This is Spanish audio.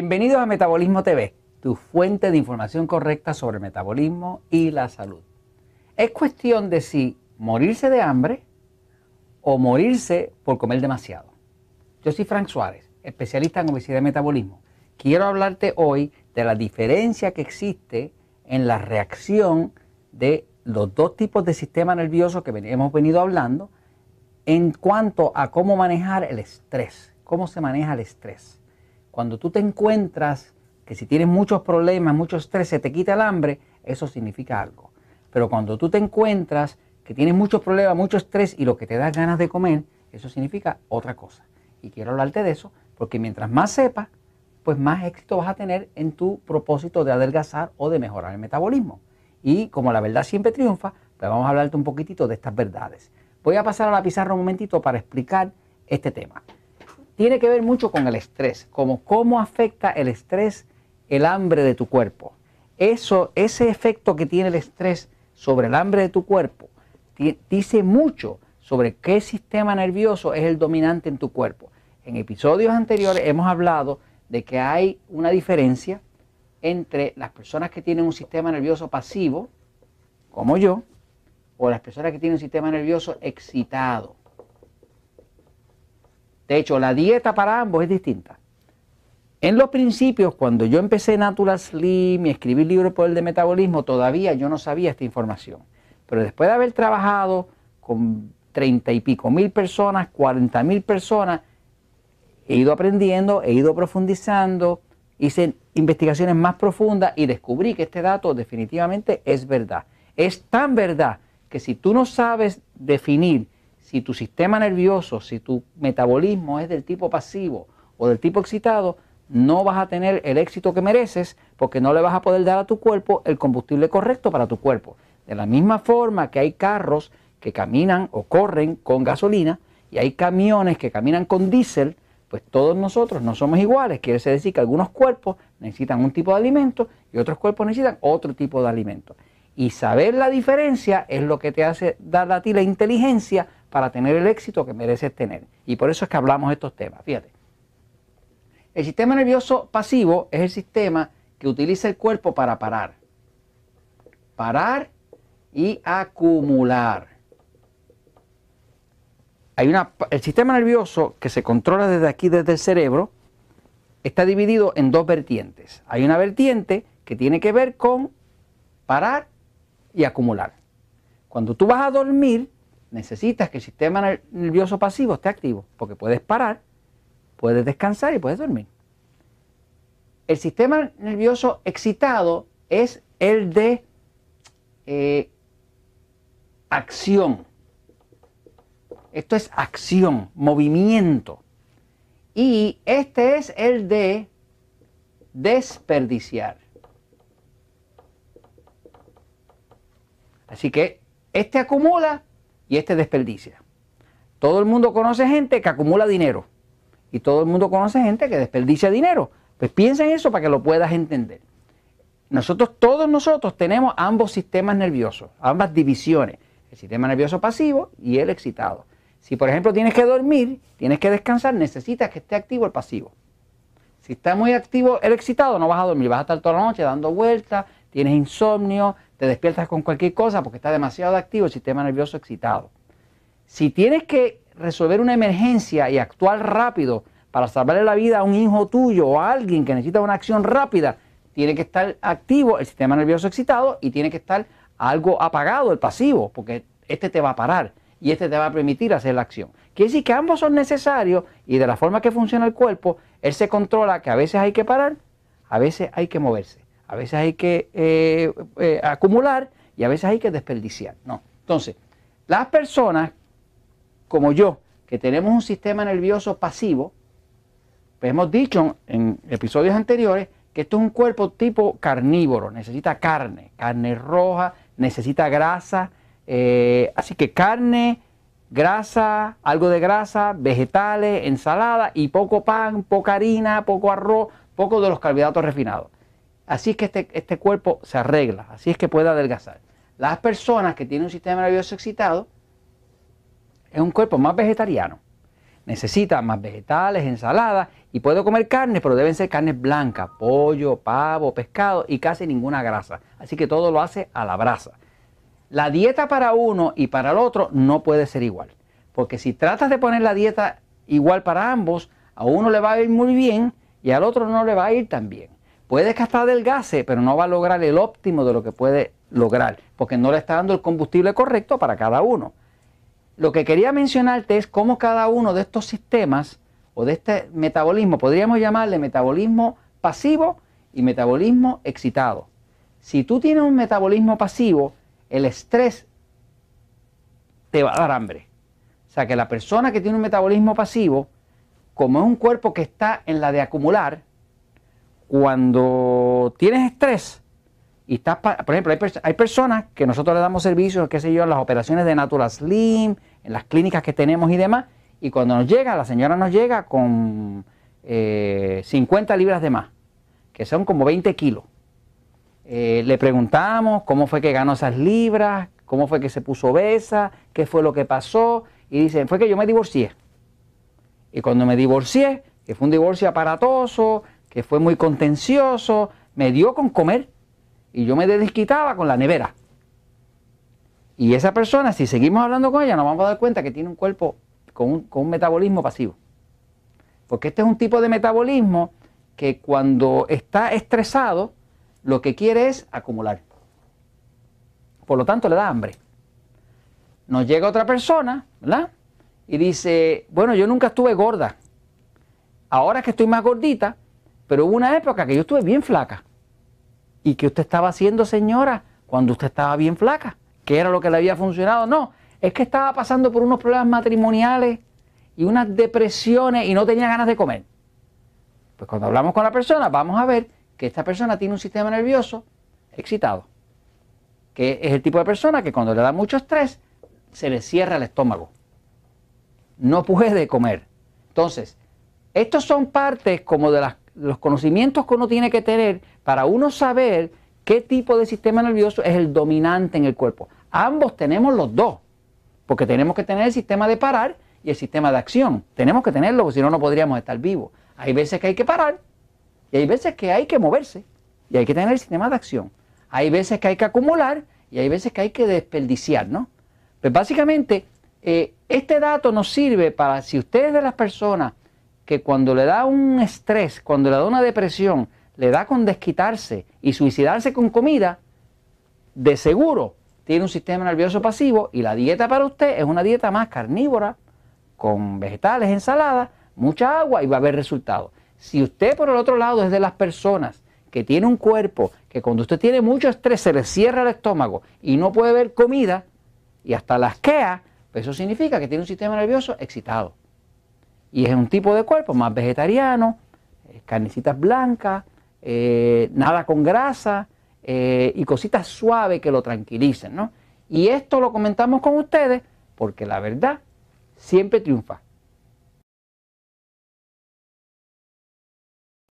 Bienvenidos a Metabolismo TV, tu fuente de información correcta sobre metabolismo y la salud. Es cuestión de si morirse de hambre o morirse por comer demasiado. Yo soy Frank Suárez, especialista en obesidad y metabolismo. Quiero hablarte hoy de la diferencia que existe en la reacción de los dos tipos de sistema nervioso que hemos venido hablando en cuanto a cómo manejar el estrés, cómo se maneja el estrés. Cuando tú te encuentras que si tienes muchos problemas, mucho estrés, se te quita el hambre, eso significa algo. Pero cuando tú te encuentras que tienes muchos problemas, mucho estrés y lo que te da ganas de comer, eso significa otra cosa. Y quiero hablarte de eso porque mientras más sepas, pues más éxito vas a tener en tu propósito de adelgazar o de mejorar el metabolismo. Y como la verdad siempre triunfa, pues vamos a hablarte un poquitito de estas verdades. Voy a pasar a la pizarra un momentito para explicar este tema tiene que ver mucho con el estrés, como cómo afecta el estrés el hambre de tu cuerpo. Eso, ese efecto que tiene el estrés sobre el hambre de tu cuerpo dice mucho sobre qué sistema nervioso es el dominante en tu cuerpo. En episodios anteriores hemos hablado de que hay una diferencia entre las personas que tienen un sistema nervioso pasivo, como yo, o las personas que tienen un sistema nervioso excitado. De hecho, la dieta para ambos es distinta. En los principios, cuando yo empecé Natural Slim y escribí el libro por el de metabolismo, todavía yo no sabía esta información. Pero después de haber trabajado con treinta y pico mil personas, cuarenta mil personas, he ido aprendiendo, he ido profundizando, hice investigaciones más profundas y descubrí que este dato definitivamente es verdad. Es tan verdad que si tú no sabes definir si tu sistema nervioso, si tu metabolismo es del tipo pasivo o del tipo excitado, no vas a tener el éxito que mereces porque no le vas a poder dar a tu cuerpo el combustible correcto para tu cuerpo. De la misma forma que hay carros que caminan o corren con gasolina y hay camiones que caminan con diésel, pues todos nosotros no somos iguales. Quiere decir que algunos cuerpos necesitan un tipo de alimento y otros cuerpos necesitan otro tipo de alimento. Y saber la diferencia es lo que te hace dar a ti la inteligencia para tener el éxito que mereces tener. Y por eso es que hablamos de estos temas. Fíjate. El sistema nervioso pasivo es el sistema que utiliza el cuerpo para parar. Parar y acumular. Hay una, el sistema nervioso que se controla desde aquí, desde el cerebro, está dividido en dos vertientes. Hay una vertiente que tiene que ver con parar y acumular. Cuando tú vas a dormir, necesitas que el sistema nervioso pasivo esté activo, porque puedes parar, puedes descansar y puedes dormir. El sistema nervioso excitado es el de eh, acción. Esto es acción, movimiento. Y este es el de desperdiciar. Así que este acumula y este desperdicia. Todo el mundo conoce gente que acumula dinero y todo el mundo conoce gente que desperdicia dinero. Pues piensa en eso para que lo puedas entender. Nosotros, todos nosotros tenemos ambos sistemas nerviosos, ambas divisiones, el sistema nervioso pasivo y el excitado. Si por ejemplo tienes que dormir, tienes que descansar, necesitas que esté activo el pasivo. Si está muy activo el excitado, no vas a dormir, vas a estar toda la noche dando vueltas, tienes insomnio, te despiertas con cualquier cosa porque está demasiado activo el sistema nervioso excitado. Si tienes que resolver una emergencia y actuar rápido para salvarle la vida a un hijo tuyo o a alguien que necesita una acción rápida, tiene que estar activo el sistema nervioso excitado y tiene que estar algo apagado el pasivo, porque este te va a parar y este te va a permitir hacer la acción. Quiere decir que ambos son necesarios y de la forma que funciona el cuerpo, él se controla que a veces hay que parar, a veces hay que moverse a veces hay que eh, eh, acumular y a veces hay que desperdiciar. No. Entonces, las personas como yo, que tenemos un sistema nervioso pasivo, pues hemos dicho en episodios anteriores que esto es un cuerpo tipo carnívoro, necesita carne, carne roja, necesita grasa, eh, así que carne, grasa, algo de grasa, vegetales, ensalada y poco pan, poca harina, poco arroz, poco de los carbohidratos refinados. Así es que este, este, cuerpo se arregla, así es que puede adelgazar. Las personas que tienen un sistema nervioso excitado es un cuerpo más vegetariano. Necesita más vegetales, ensaladas y puede comer carne, pero deben ser carnes blancas, pollo, pavo, pescado y casi ninguna grasa. Así que todo lo hace a la brasa. La dieta para uno y para el otro no puede ser igual. Porque si tratas de poner la dieta igual para ambos, a uno le va a ir muy bien y al otro no le va a ir tan bien. Puede que del gase, pero no va a lograr el óptimo de lo que puede lograr, porque no le está dando el combustible correcto para cada uno. Lo que quería mencionarte es cómo cada uno de estos sistemas o de este metabolismo, podríamos llamarle metabolismo pasivo y metabolismo excitado. Si tú tienes un metabolismo pasivo, el estrés te va a dar hambre. O sea que la persona que tiene un metabolismo pasivo, como es un cuerpo que está en la de acumular, cuando tienes estrés y estás, por ejemplo, hay, personas que nosotros le damos servicios, qué sé yo, en las operaciones de Natural Slim, en las clínicas que tenemos y demás, y cuando nos llega, la señora nos llega con 50 eh, libras de más, que son como 20 kilos. Eh, le preguntamos cómo fue que ganó esas libras, cómo fue que se puso obesa, qué fue lo que pasó, y dicen, fue que yo me divorcié. Y cuando me divorcié, que fue un divorcio aparatoso, que fue muy contencioso, me dio con comer y yo me desquitaba con la nevera. Y esa persona, si seguimos hablando con ella, nos vamos a dar cuenta que tiene un cuerpo con un, metabolismo pasivo. Porque este es un tipo de metabolismo que cuando está estresado, lo que quiere es acumular. Por lo tanto, le da hambre. Nos llega otra persona, ¿verdad? Y dice, bueno, yo nunca estuve gorda. Ahora que estoy más gordita, pero hubo una época que yo estuve bien flaca. ¿Y ¿qué usted estaba haciendo, señora, cuando usted estaba bien flaca? ¿Qué era lo que le había funcionado? No, es que estaba pasando por unos problemas matrimoniales y unas depresiones y no tenía ganas de comer. Pues cuando hablamos con la persona, vamos a ver que esta persona tiene un sistema nervioso excitado, que es el tipo de persona que cuando le da mucho estrés se le cierra el estómago. No puede comer. Entonces, estos son partes como de las los conocimientos que uno tiene que tener para uno saber qué tipo de sistema nervioso es el dominante en el cuerpo. Ambos tenemos los dos, porque tenemos que tener el sistema de parar y el sistema de acción. Tenemos que tenerlo, porque si no, no podríamos estar vivos. Hay veces que hay que parar y hay veces que hay que moverse y hay que tener el sistema de acción. Hay veces que hay que acumular y hay veces que hay que desperdiciar, ¿no? Pues básicamente, eh, este dato nos sirve para si ustedes de las personas que cuando le da un estrés, cuando le da una depresión, le da con desquitarse y suicidarse con comida, de seguro tiene un sistema nervioso pasivo y la dieta para usted es una dieta más carnívora, con vegetales, ensaladas, mucha agua y va a haber resultados. Si usted por el otro lado es de las personas que tiene un cuerpo que cuando usted tiene mucho estrés se le cierra el estómago y no puede ver comida y hasta lasquea, pues eso significa que tiene un sistema nervioso excitado. Y es un tipo de cuerpo más vegetariano, eh, carnecitas blancas, eh, nada con grasa eh, y cositas suaves que lo tranquilicen. ¿no? Y esto lo comentamos con ustedes porque la verdad siempre triunfa.